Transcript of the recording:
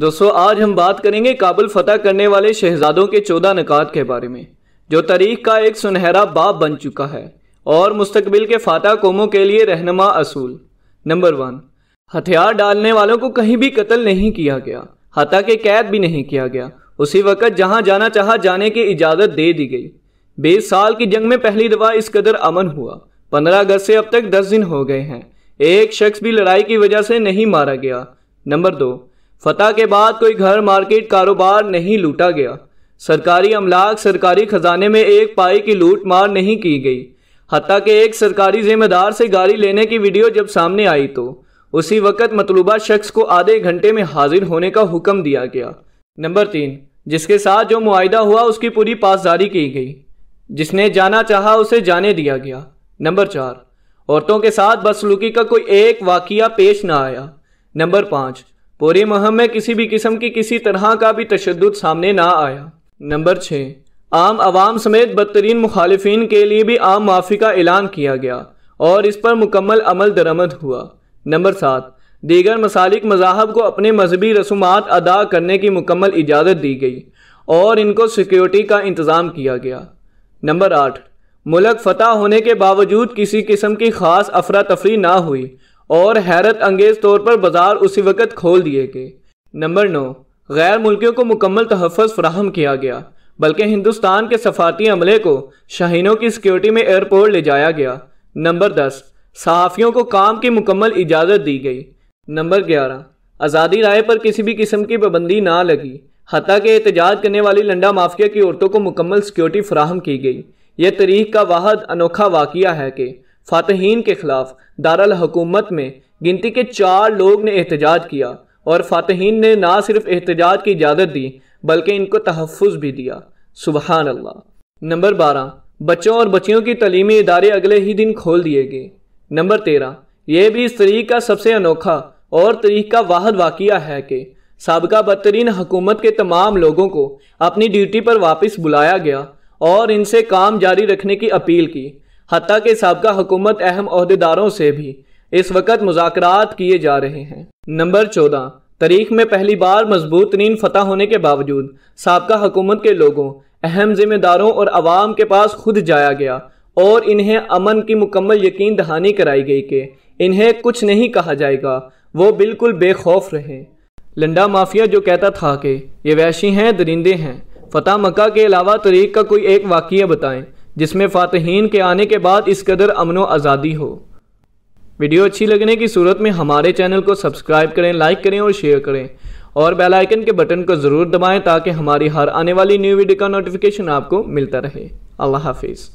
दोस्तों आज हम बात करेंगे काबुल फतह करने वाले शहजादों के चौदह नकात के बारे में जो तारीख का एक सुनहरा बाप बन चुका है और मुस्तबिल के फातह कौमों के लिए रहनमा असूल नंबर वन हथियार डालने वालों को कहीं भी कत्ल नहीं किया गया हत्या के कैद भी नहीं किया गया उसी वक़्त जहां जाना चाह जाने की इजाज़त दे दी गई बीस साल की जंग में पहली दफ़ा इस कदर अमन हुआ पंद्रह अगस्त से अब तक दस दिन हो गए हैं एक शख्स भी लड़ाई की वजह से नहीं मारा गया नंबर दो फतह के बाद कोई घर मार्केट कारोबार नहीं लूटा गया सरकारी अमलाक सरकारी खजाने में एक पाई की लूट मार नहीं की गई हती के एक सरकारी जिम्मेदार से गाड़ी लेने की वीडियो जब सामने आई तो उसी वक्त मतलूबा शख्स को आधे घंटे में हाजिर होने का हुक्म दिया गया नंबर तीन जिसके साथ जो मुआदा हुआ उसकी पूरी पासदारी की गई जिसने जाना चाहा उसे जाने दिया गया नंबर चार औरतों के साथ बदसलूकी का कोई एक वाक़ पेश ना आया नंबर पाँच पूरे मुहम में किसी भी किस्म की किसी तरह का भी तशद सामने ना आया नंबर छः आम आवाम समेत बदतरीन मुखालफी के लिए भी आम माफ़ी का ऐलान किया गया और इस पर मुकम्मल अमल दरामद हुआ नंबर सात दीगर मसालिक मजाहब को अपने मजहबी रसूमात अदा करने की मुकम्मल इजाज़त दी गई और इनको सिक्योरिटी का इंतज़ाम किया गया नंबर आठ मुलक फतह होने के बावजूद किसी किस्म की ख़ास अफरा तफरी ना हुई और हैरत अंगेज तौर पर बाजार उसी वक्त खोल दिए गए नंबर नौ गैर मुल्कियों को मुकम्मल तहफ़ फ्राहम किया गया बल्कि हिंदुस्तान के सफारती अमले को शाहीनों की सिक्योरिटी में एयरपोर्ट ले जाया गया नंबर दस सहाफ़ियों को काम की मुकम्मल इजाज़त दी गई नंबर ग्यारह आज़ादी राय पर किसी भी किस्म की पाबंदी ना लगी हती के एहतजाज करने वाली लंडा माफिया की औरतों को मुकम्मल सिक्योरिटी फ्राहम की गई यह तरीक़ का वाहद अनोखा वाक़ है कि फातहीन के खिलाफ दारुल हकूमत में गिनती के चार लोग ने एहतजाज किया और फातहीन ने ना सिर्फ एहतजाज की इजाज़त दी बल्कि इनको तहफ़ भी दिया सुबहान अल्लाह नंबर बारह बच्चों और बच्चियों की तलीमी इदारे अगले ही दिन खोल दिए गए नंबर तेरह यह भी इस तरीक़ का सबसे अनोखा और तरीक़ का वाहद वाक़ है कि सबका बदतरीन हकूमत के तमाम लोगों को अपनी ड्यूटी पर वापस बुलाया गया और इनसे काम जारी रखने की अपील की हती के सबका हुकूमत अहम अहदेदारों से भी इस वक्त मुजाकर किए जा रहे हैं नंबर चौदह तारीख में पहली बार मजबूत तरीन फतह होने के बावजूद सबका हुकूमत के लोगों अहम जिम्मेदारों और आवाम के पास खुद जाया गया और इन्हें अमन की मुकम्मल यकीन दहानी कराई गई कि इन्हें कुछ नहीं कहा जाएगा वो बिल्कुल बेखौफ रहे लंडा माफिया जो कहता था कि ये वैशी हैं दरिंदे हैं फतेह मक्का के अलावा तरीक का कोई एक वाक्य बताएं जिसमें फातहीन के आने के बाद इस कदर अमन व आज़ादी हो वीडियो अच्छी लगने की सूरत में हमारे चैनल को सब्सक्राइब करें लाइक करें और शेयर करें और बेल आइकन के बटन को ज़रूर दबाएं ताकि हमारी हर आने वाली न्यू वीडियो का नोटिफिकेशन आपको मिलता रहे अल्लाह हाफिज़